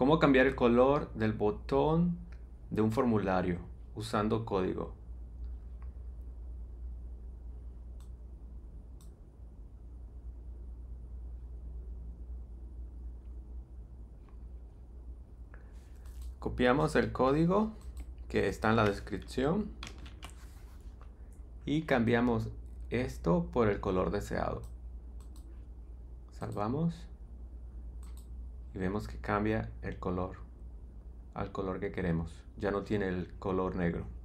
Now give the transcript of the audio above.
¿Cómo cambiar el color del botón de un formulario usando código? Copiamos el código que está en la descripción y cambiamos esto por el color deseado. Salvamos y vemos que cambia el color al color que queremos. Ya no tiene el color negro.